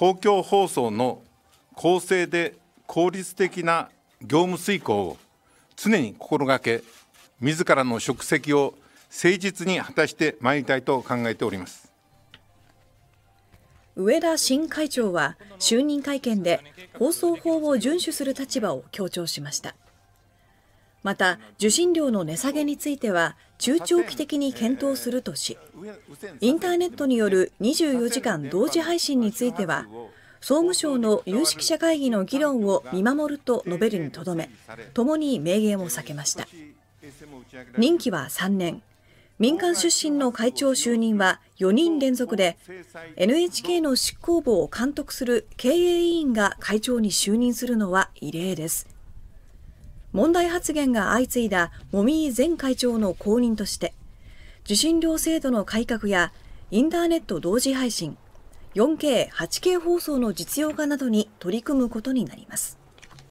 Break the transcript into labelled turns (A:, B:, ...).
A: 公共放送の公正で効率的な業務遂行を常に心がけ自らの職責を誠実に果たしてまいりたいと考えております
B: 上田新会長は就任会見で放送法を遵守する立場を強調しました。また、受信料の値下げについては中長期的に検討するとしインターネットによる24時間同時配信については総務省の有識者会議の議論を見守ると述べるにとどめともに明言を避けました任期は3年民間出身の会長就任は4人連続で NHK の執行部を監督する経営委員が会長に就任するのは異例です。問題発言が相次いだ茂木前会長の後任として受信料制度の改革やインターネット同時配信 4K、8K 放送の実用化などに取り組むことになります。